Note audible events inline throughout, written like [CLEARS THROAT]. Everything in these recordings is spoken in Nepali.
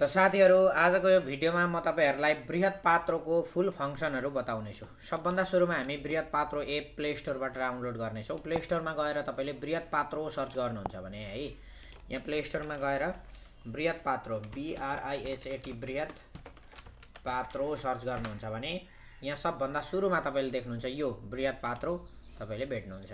त साथीहरू आजको यो भिडियोमा म तपाईँहरूलाई बृहत् पात्रोको फुल फङ्सनहरू बताउनेछु सबभन्दा सुरुमा हामी बृहत् पात्रो एप प्ले स्टोरबाट डाउनलोड गर्नेछौँ प्ले स्टोरमा गएर तपाईँले बृहत् पात्रो सर्च गर्नुहुन्छ भने है यहाँ प्ले स्टोरमा गएर बृहत् पात्रो बिआरआइएचएटी बृहत पात्रो सर्च गर्नुहुन्छ भने यहाँ सबभन्दा सुरुमा तपाईँले देख्नुहुन्छ यो बृहत् पात्रो तपाईँले भेट्नुहुन्छ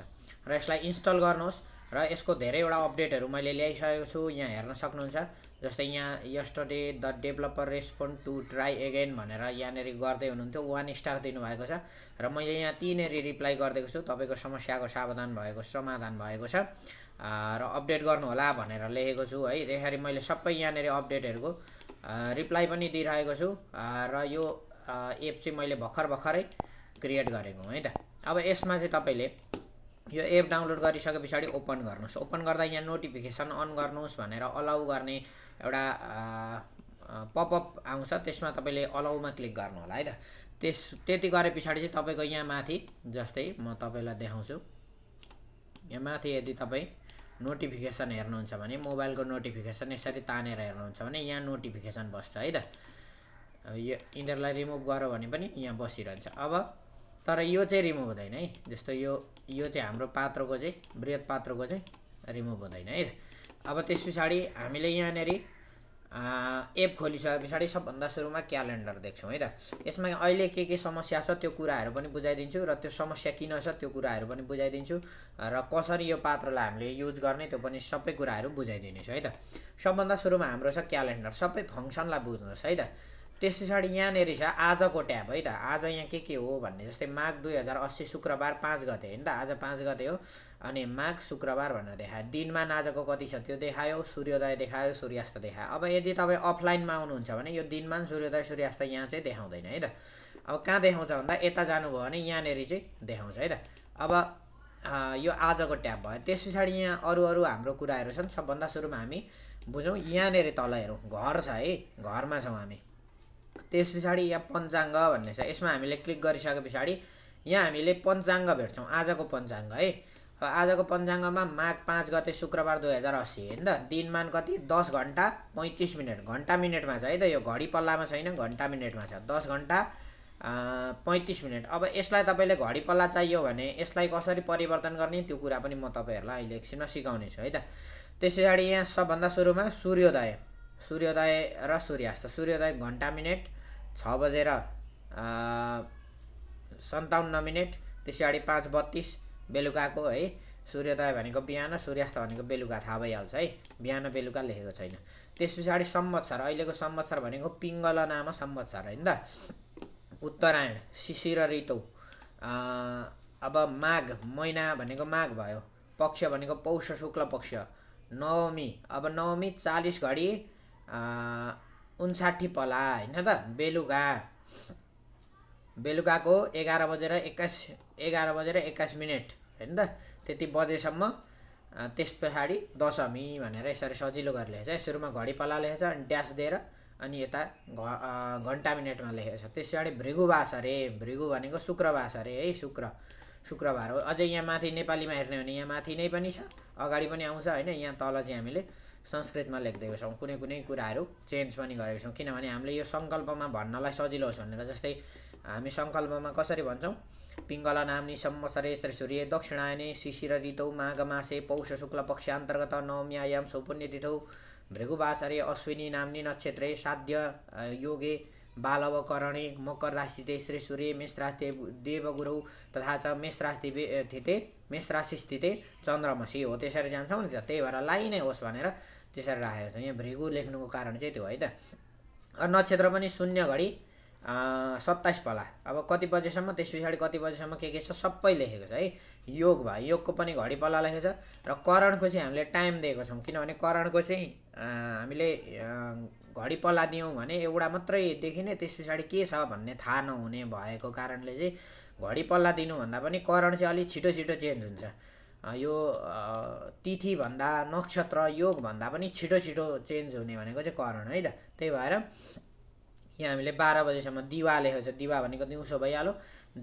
र यसलाई इन्स्टल गर्नुहोस् र यसको धेरैवटा अपडेटहरू मैले ल्याइसकेको छु यहाँ हेर्न सक्नुहुन्छ जस्तै यहाँ yesterday the developer respond to try again भनेर यहाँनिर गर्दै हुनुहुन्थ्यो वान स्टार दिनुभएको छ र मैले यहाँ तिनरी रिप्लाई गरिदिएको छु तपाईँको समस्याको सावधान भएको समाधान भएको छ र अपडेट गर्नुहोला भनेर लेखेको छु है त्यसरी मैले सबै यहाँनिर अपडेटहरूको रिप्लाई पनि दिइरहेको छु र यो एप चाहिँ मैले भर्खर भर्खरै क्रिएट गरेको हुँ है त अब यसमा चाहिँ तपाईँले यो एप डाउनलोड गरिसके पछाडि ओपन गर्नुहोस् ओपन गर्दा यहाँ नोटिफिकेसन अन गर्नुहोस् भनेर अलाउ गर्ने एउटा पपअप आउँछ त्यसमा तपाईँले अलाउमा क्लिक गर्नु होला है त त्यस त्यति गरे पछाडि चाहिँ तपाईँको यहाँ माथि जस्तै म तपाईँलाई देखाउँछु यहाँ माथि यदि तपाईँ नोटिफिकेसन हेर्नुहुन्छ भने मोबाइलको नोटिफिकेसन यसरी तानेर हेर्नुहुन्छ भने यहाँ नोटिफिकेसन बस्छ है त अब यो यिनीहरूलाई रिमुभ गर्यो भने पनि यहाँ बसिरहन्छ अब तर यो चाहिँ रिमुभ हुँदैन है जस्तो यो यो चाहिँ हाम्रो पात्रको चाहिँ वृहत पात्रको चाहिँ रिमुभ हुँदैन है अब त्यस पछाडि हामीले यहाँनिर एप खोलिसके पछाडि सबभन्दा सुरुमा क्यालेन्डर देख्छौँ है त यसमा अहिले के के समस्या छ त्यो कुराहरू पनि बुझाइदिन्छु र त्यो समस्या किन छ त्यो कुराहरू पनि बुझाइदिन्छु र कसरी यो पात्रलाई हामीले युज गर्ने त्यो पनि सबै कुराहरू बुझाइदिनेछु है त सबभन्दा सुरुमा हाम्रो छ क्यालेन्डर सबै फङ्सनलाई बुझ्नुहोस् है त त्यस पछाडि यहाँनिर छ आजको ट्याब है त आज यहाँ के के हो भन्ने जस्तै माघ दुई हजार अस्सी शुक्रबार पाँच गते होइन त आज पाँच गते हो अनि माघ शुक्रबार भनेर देखायो दिनमान आजको कति छ त्यो देखायो सूर्योदय देखायो सूर्यास्त देखायो अब यदि तपाईँ अफलाइनमा आउनुहुन्छ भने यो दिनमान सूर्योदय सूर्यास्त यहाँ चाहिँ देखाउँदैन है त अब कहाँ देखाउँछ भन्दा यता जानुभयो भने यहाँनिर चाहिँ देखाउँछ है त अब यो आजको ट्याब भयो त्यस पछाडि यहाँ अरू अरू हाम्रो कुराहरू छन् सबभन्दा सुरुमा हामी बुझौँ यहाँनिर तल हेरौँ घर छ है घरमा छौँ हामी त्यस पछाडि यहाँ पञ्चाङ्ग भन्ने छ यसमा हामीले क्लिक गरिसके पछाडि यहाँ हामीले पञ्चाङ्ग भेट्छौँ आजको पञ्चाङ्ग है आजको पञ्चाङ्गमा माघ पाँच गते शुक्रबार दुई हजार असी होइन त दिनमान कति दस घन्टा पैँतिस मिनट घन्टा मिनटमा छ है त यो घडी पल्लामा छैन घन्टा मिनटमा छ दस घन्टा पैँतिस मिनट अब यसलाई तपाईँले घडी पल्ला चाहियो भने यसलाई कसरी परिवर्तन गर्ने त्यो कुरा पनि म तपाईँहरूलाई अहिले एकछिनमा सिकाउनेछु है त त्यस पछाडि यहाँ सबभन्दा सुरुमा सूर्योदय सूर्योदय र सूर्यास्त सूर्योदय घन्टा मिनट छ बजेर सन्ताउन्न मिनट त्यस पछाडि पाँच बत्तिस बेलुकाको है सूर्योदय भनेको बिहान सूर्यास्त भनेको बेलुका थाहा भइहाल्छ है बिहान बेलुका लेखेको छैन त्यस पछाडि सम्वत्सर अहिलेको सम्वत्सर भनेको पिङ्गल नाम सम्वत्सर होइन त उत्तरायण शिशिर ऋतु अब माघ महिना भनेको माघ भयो पक्ष भनेको पौष शुक्ल पक्ष नवमी अब नवमी चालिस घडी उन्साठी पला होइन त बेलुका बेलुकाको एघार बजेर एक्काइस एघार बजेर एक्काइस मिनट होइन त त्यति बजेसम्म त्यस पछाडि दशमी भनेर यसरी सजिलो गरेर लेखेको छ सुरुमा घडी पला लेखेको छ अनि ड्यास दिएर अनि यता घन्टा मिनटमा लेखेको छ त्यस पछाडि भृगुवास अरे भृगु भनेको शुक्रवास अरे है शुक्र शुक्रबार हो अझै यहाँ माथि नेपालीमा हेर्ने हो भने यहाँ माथि नै पनि छ अगाडि पनि आउँछ होइन यहाँ तल चाहिँ हामीले संस्कृतमा लेख्दै छौँ कुनै कुनै कुराहरू चेन्ज पनि गरेको छौँ किनभने हामीले यो सङ्कल्पमा भन्नलाई सजिलो होस् भनेर जस्तै हामी सङ्कल्पमा कसरी भन्छौँ पिङ्गला नाम्नी सम्मसरे सूर्य दक्षिणायने शिशिर ऋतौ माघ मासे पौष शुक्ल पक्ष अन्तर्गत नवम्यायाम सौपुण्य तिथौ भृगुवासरे अश्विनी नाम्नी नक्षत्रे साध्य योगे बाल करणे मकर राशि तेस्रे सूर्य मेष राशि देवगुरु तथा च मेष राशि थिते मेष राशि स्थिते चन्द्रमसी हो त्यसरी जान्छौँ नि त त्यही भएर लाइ नै होस् भनेर त्यसरी राखेको छ यहाँ भृगु लेख्नुको कारण चाहिँ त्यो है त नक्षत्र पनि शून्य घडी सत्ताइस पला अब कति बजेसम्म त्यस पछाडि कति बजेसम्म के के छ सबै लेखेको छ है योग भयो योगको पनि घडी पला लेखेको छ र करणको चाहिँ हामीले टाइम दिएको छौँ किनभने करणको चाहिँ हामीले घडी पल्ला दियौँ भने एउटा मात्रै देखिने त्यस पछाडि के छ भन्ने थाहा नहुने भएको कारणले चाहिँ घडी पल्ला दिनुभन्दा पनि करण चाहिँ अलिक छिटो छिटो चेन्ज हुन्छ यो तिथिभन्दा नक्षत्र योगभन्दा पनि छिटो छिटो चेन्ज हुने भनेको चाहिँ करण है त त्यही भएर यहाँ हामीले बाह्र बजीसम्म दिवा लेखेको छ दिवा भनेको दिउँसो भइहाल्यो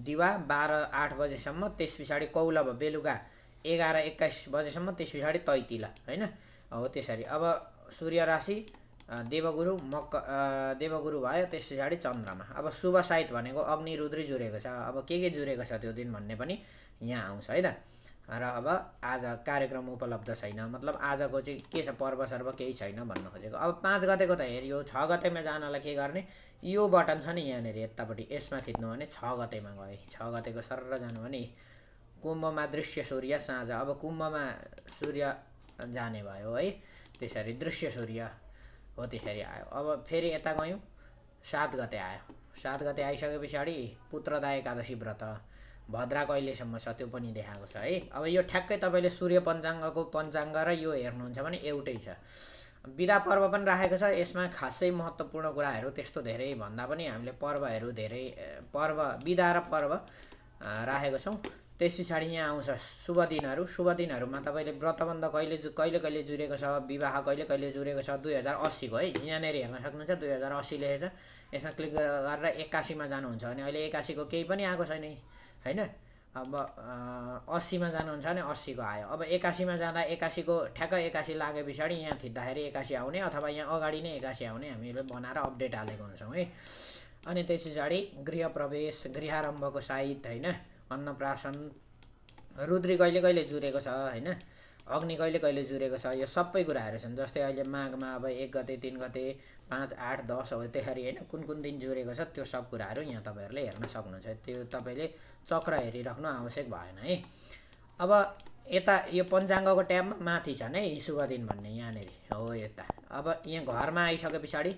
दिवा बाह्र आठ बजेसम्म त्यस पछाडि कौलभ बेलुका एघार एक्काइस बजेसम्म त्यस पछाडि तैतिला होइन हो त्यसरी अब सूर्य राशि देवगुरु मक देवगुरु भयो त्यस पछाडि चन्द्रमा अब शुभ साइत भनेको अग्नि रुद्री जुरेको छ अब के के जुरेको छ त्यो दिन भन्ने पनि यहाँ आउँछ है त र अब आज कार्यक्रम उपलब्ध छैन मतलब आजको चाहिँ के छ पर्व सर्व केही छैन भन्न खोजेको अब पाँच गतेको त हेऱ्यो छ गतेमा जानलाई के गर्ने यो बटन छ नि यहाँनिर यतापट्टि यसमा थिच्नु भने छ गतेमा गएँ छ गतेको सर जानु भने कुम्भमा दृश्य सूर्य साँझ अब कुम्भमा सूर्य जाने भयो है त्यसरी दृश्य सूर्य हो त्यसरी आयो अब फेरि यता गयौँ सात गते आयो सात गते आइसके पछाडि पुत्रदा एकादशी व्रत भद्रा कहिलेसम्म छ त्यो पनि देखाएको छ है अब यो ठ्याक्कै तपाईँले सूर्य पञ्चाङ्गको पञ्चाङ्ग र यो हेर्नुहुन्छ भने एउटै छ विदा पर्व पनि राखेको छ यसमा खासै महत्त्वपूर्ण कुराहरू त्यस्तो धेरै भन्दा पनि हामीले पर्वहरू धेरै पर्व बिदा र पर्व राखेको छौँ त्यस पछाडि यहाँ आउँछ शुभ दिनहरू शुभ दिनहरूमा तपाईँले व्रतबन्ध कहिले कहिले कहिले जुरेको छ विवाह कहिले कहिले जुरेको छ दुई हजार अस्सीको है यहाँनिर हेर्न सक्नुहुन्छ दुई हजार अस्सी लेखेको छ यसमा क्लिक गरेर एक्कासीमा जानुहुन्छ भने अहिले एक्कासीको केही पनि आएको छैन होइन अब अस्सीमा जानुहुन्छ भने अस्सीको आयो अब एकासीमा जाँदा एकासीको ठ्याक्क एकासी लागे पछाडि यहाँ थिच्दाखेरि एकासी आउने अथवा यहाँ अगाडि नै एकासी आउने हामीले बनाएर अपडेट हालेको हुन्छौँ है अनि त्यस पछाडि गृह प्रवेश गृहारम्भको साइत होइन अन्नप्राशन रुद्री कहिले कहिले जुरेको छ होइन अग्नि कहिले कहिले जुरेको छ यो सबै कुराहरू छन् जस्तै अहिले माघमा अब एक गते तिन गते पाँच आठ दस हो त्यसरी होइन कुन कुन दिन जुरेको छ त्यो सब कुराहरू यहाँ तपाईँहरूले हेर्न सक्नुहुन्छ त्यो तपाईँले चक्र हेरिराख्नु आवश्यक भएन है अब यता यो पञ्चाङ्गको ट्याबमा माथि छन् है शुभ दिन भन्ने यहाँनिर हो यता अब यहाँ घरमा आइसके पछाडि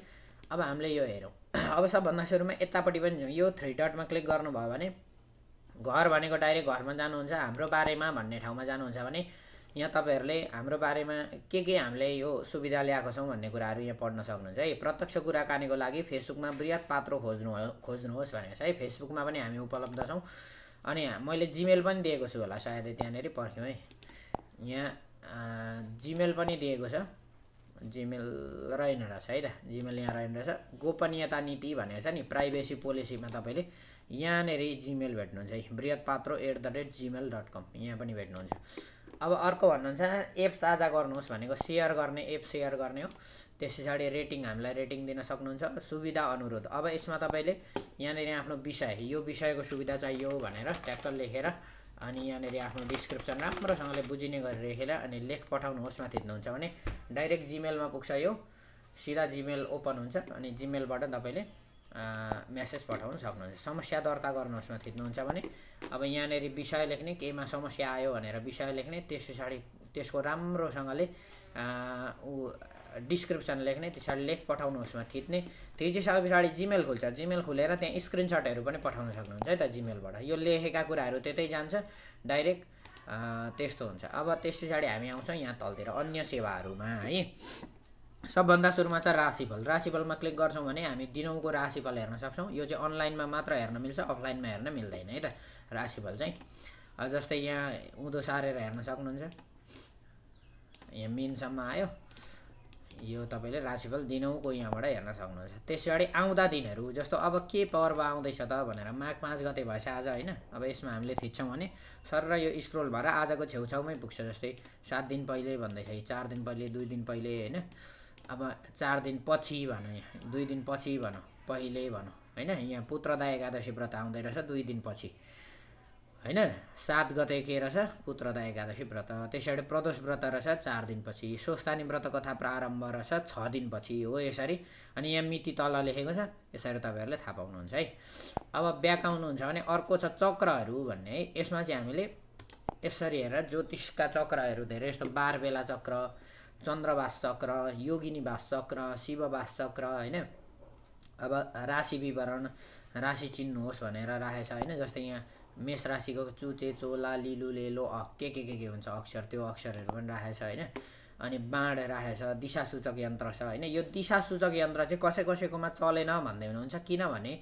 अब हामीले यो हेरौँ [CLEARS THROAT] अब सबभन्दा सुरुमा यतापट्टि पनि यो थ्री डटमा क्लिक गर्नुभयो भने घर भनेको डाइरेक्ट घरमा जानुहुन्छ हाम्रो बारेमा भन्ने ठाउँमा जानुहुन्छ भने यहाँ तपाईँहरूले हाम्रो बारेमा के के हामीले यो सुविधा ल्याएको छौँ भन्ने कुराहरू यहाँ पढ्न सक्नुहुन्छ है प्रत्यक्ष कुराकानीको लागि फेसबुकमा वृहत पात्रो खोज्नु खोज्नुहोस् भनेको छ है फेसबुकमा पनि हामी उपलब्ध छौँ अनि मैले जिमेल पनि दिएको छु होला सायदै त्यहाँनिर पर्ख्यौँ है यहाँ जिमेल पनि दिएको छ जिमेल रहेन रहेछ है त जिमेल यहाँ रहेन रहेछ गोपनीयता नीति भनेको छ नि प्राइभेसी पोलिसीमा तपाईँले यहाँनिर जिमेल भेट्नुहुन्छ है Brihat Patro at the rate Gmail dot com यहाँ पनि भेट्नुहुन्छ अब अर्को भन्नुहुन्छ एप साझा गर्नुहोस् भनेको सेयर गर्ने एप सेयर गर्ने हो त्यस पछाडि रेटिङ हामीलाई रेटिङ दिन सक्नुहुन्छ सुविधा अनुरोध अब यसमा तपाईँले यहाँनिर आफ्नो विषय यो विषयको सुविधा चाहियो भनेर ट्याक्टर लेखेर अनि यहाँनिर आफ्नो डिस्क्रिप्सन राम्रोसँगले बुझिने गरेर लेखेर अनि लेख पठाउनुहोस् थिच्नुहुन्छ भने डाइरेक्ट जिमेलमा पुग्छ यो सिधा जिमेल ओपन हुन्छ अनि जिमेलबाट तपाईँले म्यासेज पठाउन सक्नुहुन्छ समस्या दर्ता गर्नुहोस्मा थिच्नुहुन्छ भने अब यहाँनिर विषय लेख्ने केहीमा समस्या आयो भनेर विषय लेख्ने त्यस पछाडि त्यसको राम्रोसँगले ऊ डिस्क्रिप्सन लेख्ने त्यसरी लेख पठाउनुहोस्मा थिच्ने थिचिसके पछाडि जिमेल खुल्छ जिमेल खुलेर त्यहाँ स्क्रिनसटहरू पनि पठाउन सक्नुहुन्छ है त जिमेलबाट यो लेखेका कुराहरू त्यतै जान्छ डाइरेक्ट त्यस्तो हुन्छ अब त्यस पछाडि हामी आउँछौँ यहाँ तलतिर अन्य सेवाहरूमा है सबभन्दा सुरुमा छ राशिफल राशिफलमा क्लिक गर्छौँ भने हामी दिनौँको राशिफल हेर्न सक्छौँ यो चाहिँ अनलाइनमा मात्र हेर्न मिल्छ अफलाइनमा हेर्न मिल्दैन है त राशिफल चाहिँ जस्तै यहाँ उँधो सारेर हेर्न सक्नुहुन्छ यहाँ मिनसम्म आयो यो तपाईँले राशिफल दिनौँको यहाँबाट हेर्न सक्नुहुन्छ त्यस पछाडि आउँदा दिनहरू जस्तो अब के पर्व आउँदैछ त भनेर माघ पाँच गते भएछ आज होइन अब यसमा हामीले थिच्छौँ भने सर र यो स्क्रोल भएर आजको छेउछाउमै पुग्छ जस्तै सात दिन पहिले भन्दैछ चार दिन पहिले दुई दिन पहिले होइन अब चार दिनपछि भनौँ यहाँ दुई दिनपछि भनौँ पहिले भनौँ होइन यहाँ पुत्रदा एकादशी व्रत आउँदै रहेछ दुई दिनपछि होइन सात गते के रहेछ पुत्रदा एकादशी व्रत त्यसरी प्रदोष व्रत रहेछ चार दिनपछि स्वस्थानी व्रत कथा प्रारम्भ रहेछ छ दिनपछि हो यसरी अनि यहाँ मिति तल लेखेको छ यसरी तपाईँहरूले थाहा पाउनुहुन्छ है अब ब्याक आउनुहुन्छ भने अर्को छ चक्रहरू भन्ने है यसमा चाहिँ हामीले यसरी हेरेर ज्योतिषका चक्रहरू धेरै जस्तो बार बेला चक्र चन्द्रवास चक्र वास चक्र शिववास चक्र होइन अब राशि विवरण राशि चिन्नुहोस् भनेर राखेको छ होइन जस्तै यहाँ मेष राशिको चुचे चोला लिलु लेलो अ के के के के हुन्छ अक्षर त्यो अक्षरहरू पनि राखेको छ होइन अनि बाँड राखेको छ दिशासूचक यन्त्र छ होइन यो दिशासूचक यन्त्र चाहिँ कसै कसैकोमा चलेन भन्दै हुनुहुन्छ किनभने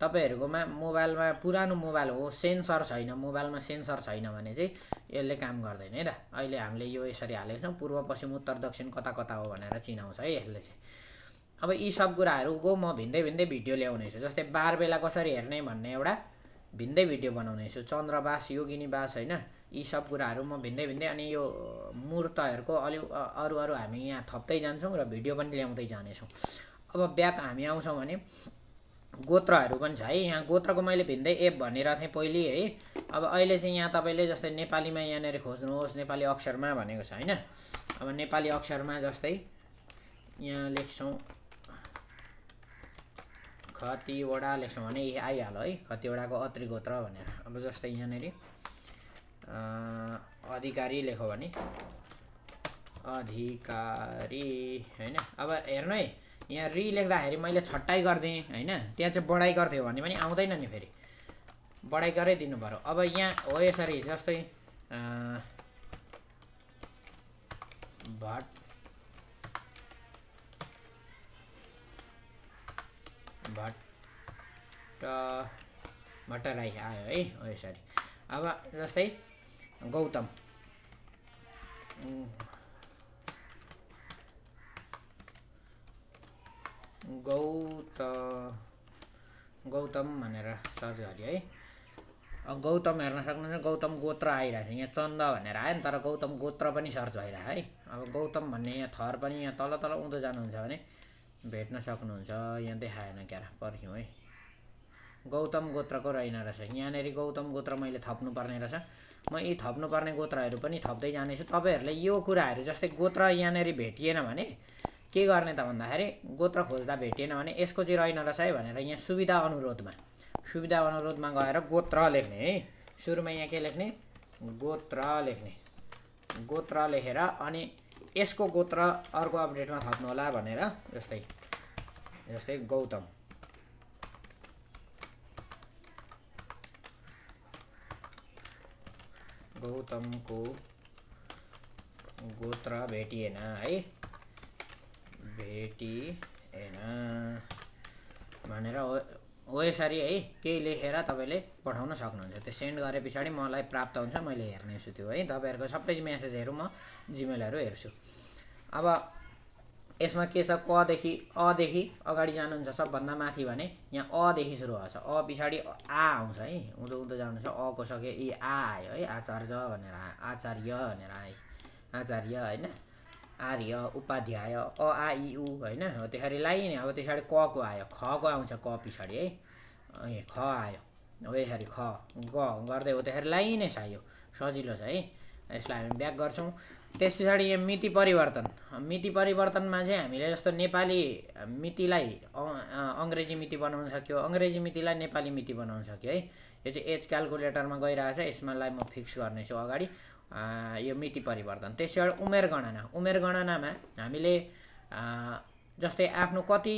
तपाईँहरूकोमा मोबाइलमा पुरानो मोबाइल हो सेन्सर छैन मोबाइलमा सेन्सर छैन भने चाहिँ यसले काम गर्दैन है त अहिले हामीले यो यसरी हालेको छौँ पूर्व पश्चिम उत्तर दक्षिण कता कता हो भनेर चिनाउँछ है यसले चाहिँ अब यी सब कुराहरूको म भिन्दै भिन्दै भिडियो ल्याउनेछु जस्तै बार बेला कसरी हेर्ने भन्ने एउटा भिन्दै भिडियो बनाउनेछु चन्द्रवास योगिनी योगिनीवास होइन यी सब कुराहरू म भिन्दै भिन्दै अनि यो मूर्तहरूको अलि अरू अरू हामी यहाँ थप्दै जान्छौँ र भिडियो पनि ल्याउँदै जानेछौँ अब ब्याक हामी आउँछौँ भने गोत्रहरू पनि छ है यहाँ गोत्रको मैले भिन्दै एप भनेर थिएँ पहिले है अब अहिले चाहिँ यहाँ तपाईँले जस्तै नेपालीमा यहाँनिर खोज्नुहोस् नेपाली अक्षरमा भनेको छ होइन अब नेपाली अक्षरमा जस्तै यहाँ लेख्छौँ खतिवटा लेख्छौँ भने यही आइहाल्यो है खतिवटाको अत्रि गोत्र भनेर अब जस्तै यहाँनिर अधिकारी लेखो भने अधिकारी होइन अब हेर्नु है यहाँ रि लेख्दाखेरि मैले छट्टाइ गरिदिएँ होइन त्यहाँ चाहिँ बढाइ गरिदियो भने पनि आउँदैन नि फेरि बढाइ गरै दिनु पऱ्यो अब यहाँ हो यसरी जस्तै भट भट्ट भट्टराई आयो है हो यसरी अब जस्तै गौतम गौत गौतम भनेर सर्च गरेँ है गौतम हेर्न सक्नुहुन्छ गौतम गोत्र आइरहेको यहाँ चन्द भनेर आयो नि तर गौतम गोत्र पनि सर्च भइरहेको है अब गौतम भन्ने यहाँ थर पनि यहाँ तल तल उँधो जानुहुन्छ भने भेट्न सक्नुहुन्छ यहाँ देखाएन क्यार पर्ख्यौँ है गौतम गोत्रको रहेन रहेछ यहाँनिर गौतम गोत्र मैले थप्नुपर्ने रहेछ म यी थप्नुपर्ने गोत्रहरू पनि थप्दै जानेछु तपाईँहरूले यो कुराहरू जस्तै गोत्र यहाँनिर भेटिएन भने के गर्ने त भन्दाखेरि गोत्र खोज्दा भेटिएन भने यसको चाहिँ रहेन रहेछ है भनेर यहाँ सुविधा अनुरोधमा सुविधा अनुरोधमा गएर गोत्र लेख्ने है सुरुमा यहाँ के लेख्ने गोत्र लेख्ने गोत्र लेखेर अनि यसको गोत्र अर्को अपडेटमा थप्नु होला भनेर जस्तै जस्तै गौतम गौतमको गोत्र भेटिएन है भेटी होइन भनेर ओएसआरी है केही लेखेर तपाईँले पठाउन सक्नुहुन्छ त्यो सेन्ड गरे पछाडि मलाई प्राप्त हुन्छ मैले हेर्नेछु त्यो है तपाईँहरूको सबै म्यासेजहरू म जिमेलहरू हेर्छु अब यसमा के छ कदेखि अदेखि अगाडि जानुहुन्छ सबभन्दा माथि भने यहाँ अदेखि सुरु भएको छ अ पछाडि आ आउँछ है उँधो उँधो जानुहुन्छ अको सके यी आ आयो है आचार्य भनेर आचार्य भनेर आयो आचार्य होइन आर्य उपाध्याय अ आ इ होइन हो त्यसरी नि अब त्यसरी क को आयो खको आउँछ क पछाडि है ए ख आयो हो यसरी ख ग गर्दै हो त्यसरी नै छ यो सजिलो छ है यसलाई हामी ब्याक गर्छौँ त्यस पछाडि यहाँ मिति परिवर्तन मिति परिवर्तनमा चाहिँ हामीले जस्तो नेपाली मितिलाई अङ्ग्रेजी मिति बनाउन सक्यो अङ्ग्रेजी मितिलाई नेपाली मिति बनाउन सक्यो है यो चाहिँ एज क्यालकुलेटरमा गइरहेको छ यसमालाई म फिक्स गर्नेछु अगाडि यो मिति परिवर्तन त्यसबाट उमेर गणना उमेर गणनामा हामीले जस्तै आफ्नो कति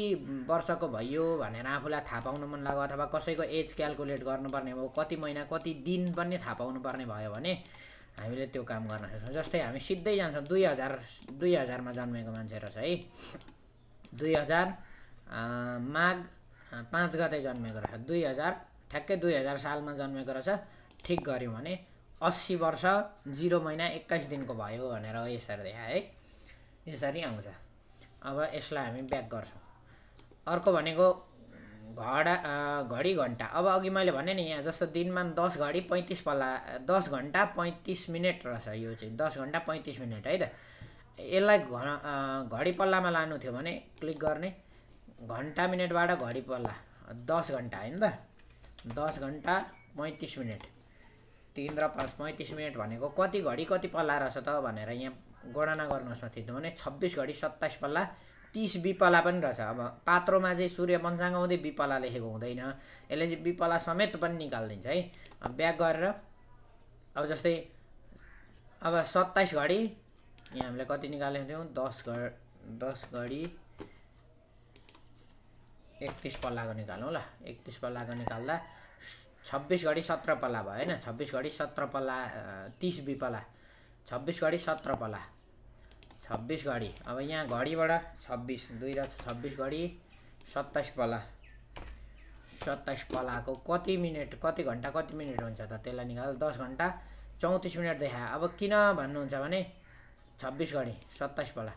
वर्षको भइयो भनेर आफूलाई थाहा पाउनु मन लाग्यो अथवा कसैको एज क्यालकुलेट गर्नुपर्ने भयो कति महिना कति दिन पनि थाहा पाउनुपर्ने भयो भने हामीले त्यो काम गर्न सक्छौँ जस्तै हामी सिधै जान्छौँ दुई हजार दुई हजारमा जन्मेको मान्छे रहेछ है दुई हजार माघ पाँच गते जन्मेको रहेछ दुई हजार ठ्याक्कै दुई हजार सालमा जन्मेको रहेछ ठिक गऱ्यौँ भने अस्सी वर्ष जिरो महिना एक्काइस दिनको भयो भनेर यसरी देखा है यसरी आउँछ अब यसलाई हामी ब्याक गर्छौँ अर्को भनेको घडा घडी घन्टा अब अघि मैले भने नि यहाँ जस्तो दिनमा दस घडी पैँतिस पल्ला दस घन्टा पैँतिस मिनट रहेछ यो चाहिँ दस घन्टा पैँतिस मिनट है त यसलाई घ घडी पल्लामा लानु थियो भने क्लिक गर्ने घन्टा मिनटबाट घडी पल्ला दस घन्टा होइन त दस घन्टा पैँतिस मिनट तिन र पाँच पैँतिस मिनट भनेको कति घडी कति पल्ला रहेछ त भनेर यहाँ गणना गर्नुहोस् न थियो भने छब्बिस घडी सत्ताइस पल्ला तिस बिपला पनि रहेछ अब पात्रोमा चाहिँ सूर्य पञ्चाङ आउँदै बिपला लेखेको हुँदैन यसले चाहिँ बिपला समेत पनि निकालिदिन्छ है ब्याक गरेर अब जस्तै अब सत्ताइस घडी यहाँ हामीले कति निकालेको थियौँ दस घ दस घडी एकतिस पल्लाको निकालौँ ल एकतिस पल्लाको निकाल्दा छब्बिस घडी सत्र पल्ला भयो होइन छब्बिस घडी सत्र पल्ला तिस बिपल्ला छब्बिस घडी सत्र पल्ला छब्बिस घडी अब यहाँ घडीबाट छब्बिस दुई र छब्बिस घडी सत्ताइस पल्ला सत्ताइस पल्लाको कति मिनट कति घन्टा कति मिनट हुन्छ त त्यसलाई निकाल दस घन्टा चौतिस मिनट देखायो अब किन भन्नुहुन्छ भने छब्बिस घडी सत्ताइस पल्ला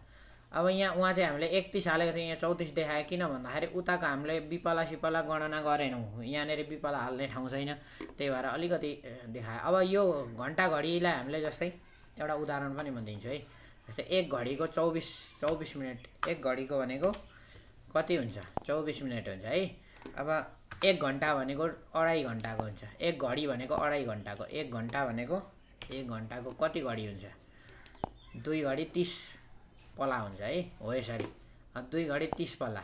अब यहाँ उहाँ चाहिँ हामीले एकतिस हालेको थियो यहाँ चौतिस देखायो किन भन्दाखेरि उताको हामीले बिपाला सिपाला गणना गरेनौँ यहाँनिर बिपाला हाल्ने ठाउँ छैन त्यही भएर अलिकति देखायो अब यो घन्टा घडीलाई हामीले जस्तै एउटा उदाहरण पनि भनिदिन्छु है जस्तै एक घडीको चौबिस चौबिस मिनट एक घडीको भनेको कति हुन्छ चौबिस मिनट हुन्छ है अब एक घन्टा भनेको अढाई घन्टाको हुन्छ एक घडी भनेको अढाई घन्टाको एक घन्टा भनेको एक घन्टाको कति घडी हुन्छ दुई घडी तिस पला हुन्छ है हो यसरी दुई घडी तिस पला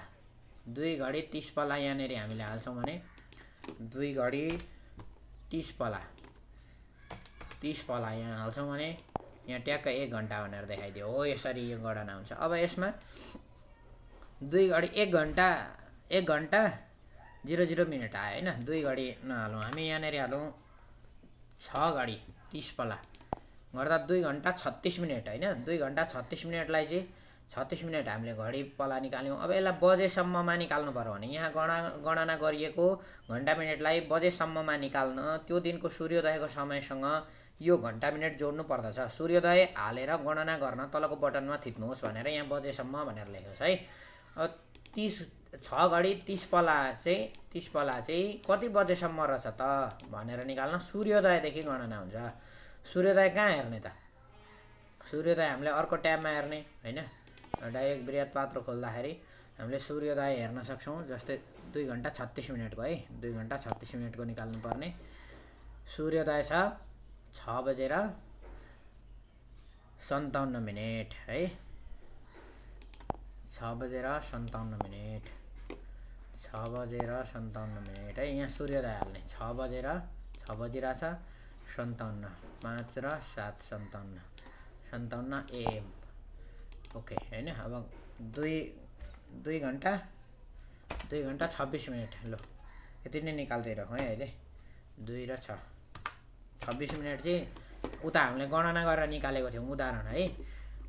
दुई घडी तिस पल्ला यहाँनिर हामीले हाल्छौँ भने दुई घडी तिस पला तिस पला यहाँ हाल्छौँ भने यहाँ ट्याक्क एक घन्टा भनेर देखाइदियो हो यसरी यो गणना हुन्छ अब यसमा दुई घडी एक घन्टा एक घन्टा जिरो जिरो मिनट आयो होइन दुई घडी नहालौँ हामी यहाँनिर हालौँ छ घडी तिस पला गर्दा दुई घन्टा छत्तिस मिनट होइन दुई घन्टा छत्तिस मिनटलाई चाहिँ छत्तिस मिनट हामीले घडी पला निकाल्यौँ अब यसलाई बजेसम्ममा निकाल्नु पऱ्यो भने यहाँ गणा गणना गरिएको घन्टा मिनटलाई बजेसम्ममा निकाल्न त्यो दिनको सूर्योदयको समयसँग यो घन्टा मिनट जोड्नु पर्दछ सूर्योदय हालेर गणना गर्न तलको बटनमा थिच्नुहोस् भनेर यहाँ बजेसम्म भनेर लेखेको छ है अब तिस छ घडी तिस पला चाहिँ तिस पला चाहिँ कति बजेसम्म रहेछ त भनेर निकाल्न सूर्योदयदेखि गणना हुन्छ सूर्योदय कहाँ हेर्ने त सूर्योदय हामीले अर्को ट्याबमा हेर्ने होइन डाइरेक्ट वृहत पात्र खोल्दाखेरि हामीले सूर्योदय हेर्न सक्छौँ जस्तै दुई घन्टा छत्तिस मिनटको है दुई घन्टा छत्तिस मिनटको निकाल्नुपर्ने सूर्योदय छ छ बजेर सन्ताउन्न मिनट है छ बजेर सन्ताउन्न मिनट छ बजेर सन्ताउन्न मिनट है यहाँ सूर्योदय हाल्ने छ बजेर छ बजिरहेछ सन्ताउन्न पाँच र सात सन्ताउन्न सन्ताउन्न एएम ओके होइन अब दुई दुई घन्टा दुई घन्टा छब्बिस मिनट ल यति नै निकाल्दै राखौँ है अहिले दुई र छ छब्बिस मिनट चाहिँ उता हामीले गणना गरेर निकालेको थियौँ उदाहरण है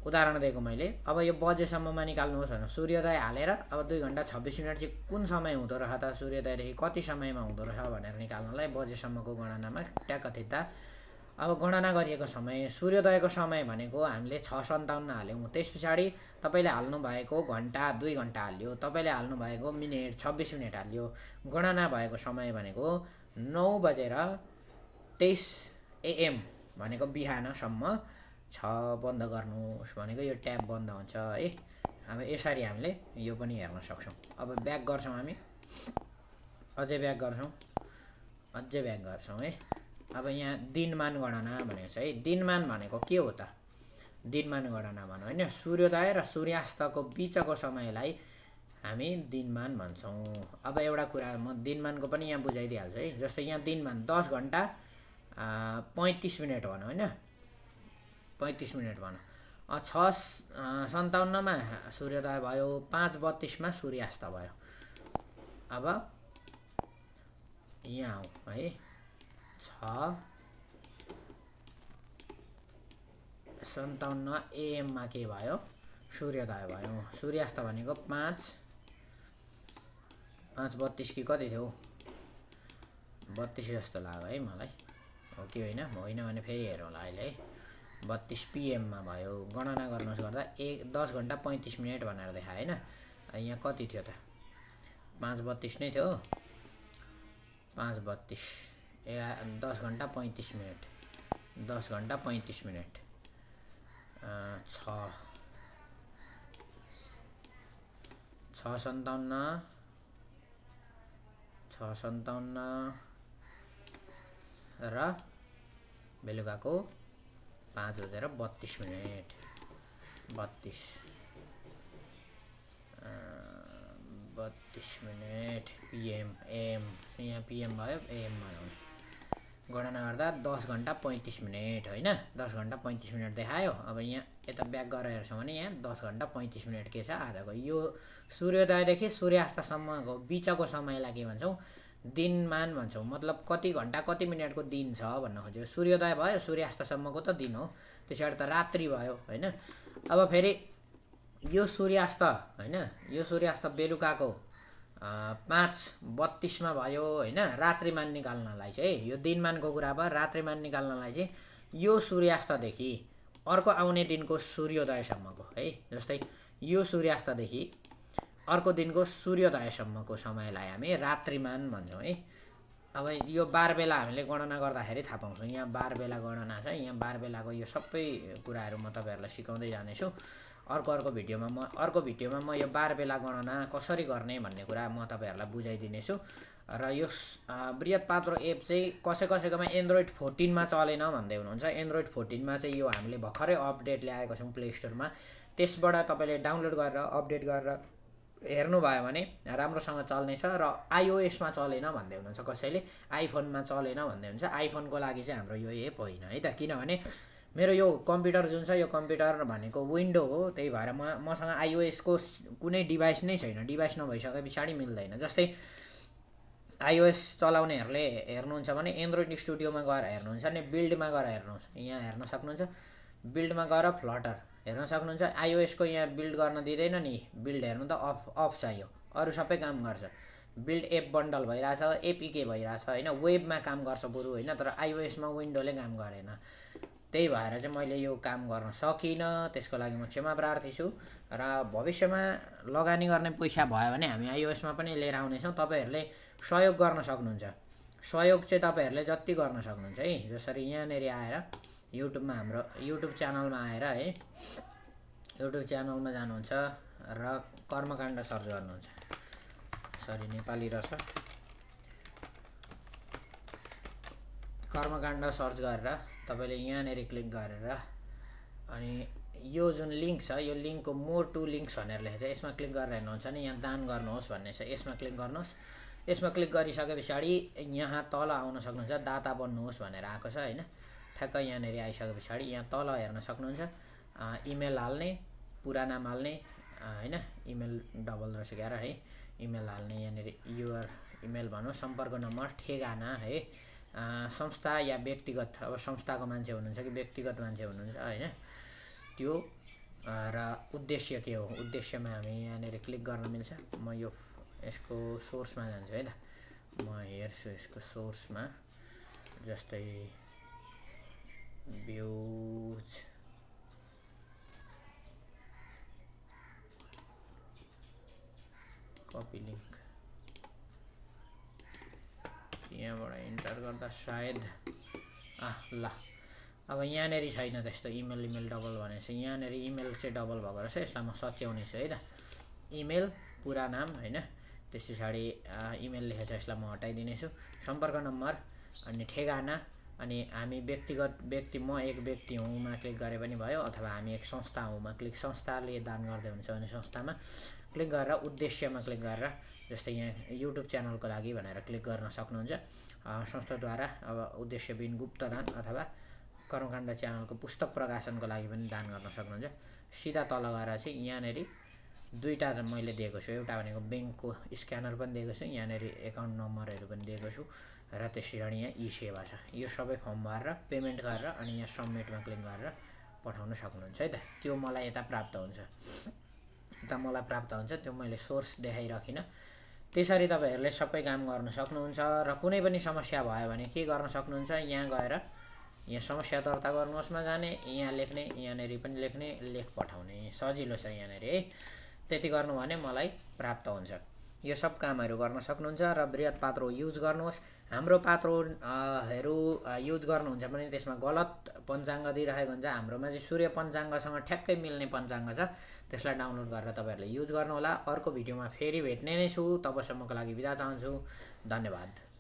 उदाहरण दिएको मैले अब यो बजेसम्ममा निकाल्नुहोस् भनेर सूर्योदय हालेर अब दुई घन्टा छब्बिस मिनट चाहिँ कुन समय हुँदो रहेछ त सूर्योदयदेखि कति समयमा हुँदो रहेछ भनेर निकाल्नलाई बजेसम्मको गणनामा ट्याक्क थित्ता अब गणना गरिएको समय सूर्योदयको समय भनेको हामीले छ सन्ताउन्न हाल्यौँ त्यस पछाडि तपाईँले हाल्नुभएको घन्टा दुई घन्टा हालियो तपाईँले हाल्नुभएको मिनट छब्बिस मिनट हालियो गणना भएको समय भनेको नौ बजेर तेइस एएम भनेको बिहानसम्म छ बन्द गर्नुहोस् भनेको यो ट्याब बन्द हुन्छ है हामी यसरी हामीले यो पनि हेर्न सक्छौँ अब ब्याक गर्छौँ हामी अझै ब्याक गर्छौँ अझै ब्याक गर्छौँ है अब यहाँ दिनमान गणना भनेको छ है दिनमान भनेको के हो त दिनमान गणना भनौँ होइन सूर्योदय र सूर्यास्तको बिचको समयलाई हामी दिनमान भन्छौँ अब एउटा कुरा म दिनमानको पनि यहाँ बुझाइदिइहाल्छु है जस्तै यहाँ दिनमान दस घन्टा पैँतिस मिनट भनौँ होइन पैँतिस मिनट भनौँ छ सन्ताउन्नमा सूर्योदय भयो पाँच बत्तिसमा सूर्यास्त भयो अब यहाँ हो है छ सन्ताउन्न एएममा के भयो सूर्योदय भयो सूर्यास्त भनेको पाँच पाँच बत्तिस कि कति थियो बत्तिस जस्तो लाग्यो है मलाई हो कि होइन होइन भने फेरि हेरौँला अहिले है बत्तिस पिएममा भयो गणना गर्नुहोस् गर्दा एक दस घन्टा पैँतिस मिनट भनेर देखा होइन यहाँ कति थियो त पाँच बत्तिस नै थियो पाँच बत्तिस एघा दस घन्टा पैँतिस मिनट दस घन्टा पैँतिस मिनट छ छ सन्ताउन्न छ सन्ताउन्न र बेलुकाको पाँच बजेर बत्तिस मिनट बत्तिस बत्तिस मिनट पिएम एम यहाँ पिएम भयो एएम बनाउने गणना गर्दा दस घन्टा पैँतिस मिनट होइन दस घन्टा पैँतिस मिनट देखायो अब यहाँ यता ब्याक गरेर हेर्छौँ भने यहाँ दस घन्टा पैँतिस मिनट के छ आजको यो सूर्योदयदेखि सूर्यास्तसम्मको बिचको समयलाई के भन्छौँ दिनमान भन्छौँ मतलब कति घन्टा कति मिनटको दिन छ भन्न खोज्यो सूर्योदय भयो सूर्यास्तसम्मको त दिन हो त्यसबाट त रात्रि भयो होइन अब फेरि यो सूर्यास्त होइन यो सूर्यास्त बेलुकाको पाँच बत्तिसमा भयो होइन रात्रिमान निकाल्नलाई चाहिँ यो दिनमानको कुरा भयो रात्रिमान निकाल्नलाई चाहिँ यो सूर्यास्तदेखि अर्को आउने दिनको सूर्योदयसम्मको है जस्तै यो सूर्यास्तदेखि अर्को दिनको सूर्योदयसम्मको समयलाई हामी रात्रिमान भन्छौँ है अब यो बार बेला हामीले गणना गर्दाखेरि थाहा पाउँछौँ यहाँ बार बेला गणना छ यहाँ बार बेलाको यो सबै कुराहरू म तपाईँहरूलाई सिकाउँदै जानेछु अर्को अर्को भिडियोमा म अर्को भिडियोमा म यो बार बेला गणना कसरी गर्ने भन्ने कुरा म तपाईँहरूलाई बुझाइदिनेछु र यो वृहत पात्रो एप चाहिँ कसै कसैकोमा एन्ड्रोइड फोर्टिनमा चलेन भन्दै हुनुहुन्छ एन्ड्रोइड फोर्टिनमा चाहिँ यो हामीले भर्खरै अपडेट ल्याएको छौँ प्ले स्टोरमा त्यसबाट तपाईँले डाउनलोड गरेर अपडेट गरेर हेर्नुभयो भने राम्रोसँग चल्नेछ र आइओएसमा चलेन भन्दै हुनुहुन्छ कसैले आइफोनमा चलेन भन्दै हुन्छ आइफोनको लागि चाहिँ हाम्रो यो एप होइन है त किनभने मेरो यो कम्प्युटर जुन छ यो कम्प्युटर भनेको विन्डो हो त्यही भएर म मसँग आइओएसको कुनै डिभाइस नै छैन डिभाइस नभइसके पछाडि मिल्दैन जस्तै आइओएस चलाउनेहरूले हेर्नुहुन्छ भने एन्ड्रोइड स्टुडियोमा गएर हेर्नुहुन्छ अनि बिल्डमा गएर हेर्नुहुन्छ यहाँ हेर्न सक्नुहुन्छ बिल्डमा गएर फ्लटर हेर्न सक्नुहुन्छ आइओएसको यहाँ बिल्ड गर्न दिँदैन नि बिल्ड हेर्नु त अफ अफ चाहियो अरू सबै काम गर्छ बिल्ड एप बन्डल भइरहेछ एपिके भइरहेछ होइन वेबमा काम गर्छ बरु होइन तर आइओएसमा विन्डोले काम गरेन त्यही भएर चाहिँ मैले यो काम गर्न सकिनँ त्यसको लागि म क्षमा प्रार्थी छु र भविष्यमा लगानी गर्ने पैसा भयो भने हामी आइओएसमा पनि लिएर आउनेछौँ तपाईँहरूले सहयोग गर्न सक्नुहुन्छ सहयोग चाहिँ तपाईँहरूले जति गर्न सक्नुहुन्छ है जसरी यहाँनिर आएर युट्युबमा हाम्रो युट्युब च्यानलमा आएर है युट्युब च्यानलमा जानुहुन्छ र कर्मकाण्ड सर्च गर्नुहुन्छ सरी नेपाली रहेछ कर्मकाण्ड सर्च गरेर तपाईँले यहाँनिर क्लिक गरेर अनि यो जुन लिङ्क छ यो लिङ्कको मोर टु लिङ्क्स भनेर लेखेको छ यसमा क्लिक गरेर हेर्नुहुन्छ नि यहाँ दान गर्नुहोस् भन्ने छ यसमा क्लिक गर्नुहोस् यसमा क्लिक गरिसके पछाडि यहाँ तल आउन सक्नुहुन्छ दाता बन्नुहोस् भनेर आएको छ होइन ठ्याक्क यहाँनिर आइसके पछाडि यहाँ तल हेर्न सक्नुहुन्छ इमेल हाल्ने पुरा नाम हाल्ने होइन इमेल डबल रहेछ ग्यार है इमेल हाल्ने यहाँनिर युआर इमेल भनौँ सम्पर्क नम्बर ठेगाना है संस्था या व्यक्तिगत अब संस्थाको मान्छे हुनुहुन्छ कि व्यक्तिगत मान्छे हुनुहुन्छ होइन त्यो र उद्देश्य के हो उद्देश्यमा हामी यहाँनिर क्लिक गर्न मिल्छ म यो यसको सोर्समा जान्छु है त म हेर्छु यसको सोर्समा जस्तै Beauty. कपी लिङ्क यहाँबाट इन्टर गर्दा सायद आ ल अब यहाँनिर छैन त्यस्तो इमेल इमेल डबल भनेपछि यहाँनिर इमेल चाहिँ डबल भएको रहेछ यसलाई म सच्याउने छु है त इमेल पुरा नाम होइन त्यस पछाडि इमेल लेखेको छ यसलाई म हटाइदिनेछु सम्पर्क नम्बर अनि ठेगाना अनि हामी व्यक्तिगत व्यक्ति म एक व्यक्ति हुँमा क्लिक गरे पनि भयो अथवा हामी एक संस्था हुँमा क्लिक संस्थाले दान गर्दै हुन्छ भने संस्थामा क्लिक गरेर उद्देश्यमा क्लिक गरेर जस्तै यहाँ युट्युब च्यानलको लागि भनेर क्लिक गर्न सक्नुहुन्छ संस्थाद्वारा अब उद्देश्यबिन दान अथवा कर्मकाण्ड च्यानलको पुस्तक प्रकाशनको लागि पनि दान गर्न सक्नुहुन्छ सिधा तल गएर चाहिँ यहाँनिर दुईवटा मैले दिएको छु एउटा भनेको ब्याङ्कको स्क्यानर पनि दिएको छु यहाँनिर एकाउन्ट नम्बरहरू पनि दिएको छु र त्यसरी अनि यहाँ ई सेवा छ यो सबै फर्म भएर पेमेन्ट गरेर अनि यहाँ सबमिटमा क्लिक गरेर पठाउन सक्नुहुन्छ है त त्यो मलाई यता प्राप्त हुन्छ यता मलाई प्राप्त हुन्छ त्यो मैले सोर्स देखाइराखिनँ त्यसरी तपाईँहरूले सबै काम गर्न सक्नुहुन्छ र कुनै पनि समस्या भयो भने के गर्न सक्नुहुन्छ यहाँ गएर यहाँ समस्या दर्ता गर्नुहोस्मा जाने यहाँ लेख्ने यहाँनिर पनि लेख्ने लेख पठाउने सजिलो छ यहाँनिर है त्यति गर्नु भने मलाई प्राप्त हुन्छ यो सब कामहरू गर्न सक्नुहुन्छ र वृहत पात्रो युज गर्नुहोस् हाम्रो पात्रोहरू युज गर्नुहुन्छ भने त्यसमा गलत पञ्चाङ्ग दिइरहेको हुन्छ हाम्रोमा चाहिँ सूर्य पञ्चाङ्गसँग ठ्याक्कै मिल्ने पञ्चाङ्ग छ त्यसलाई डाउनलोड गरेर तपाईँहरूले युज गर्नुहोला अर्को भिडियोमा फेरि भेट्ने नै छु तबसम्मको लागि बिदा चाहन्छु धन्यवाद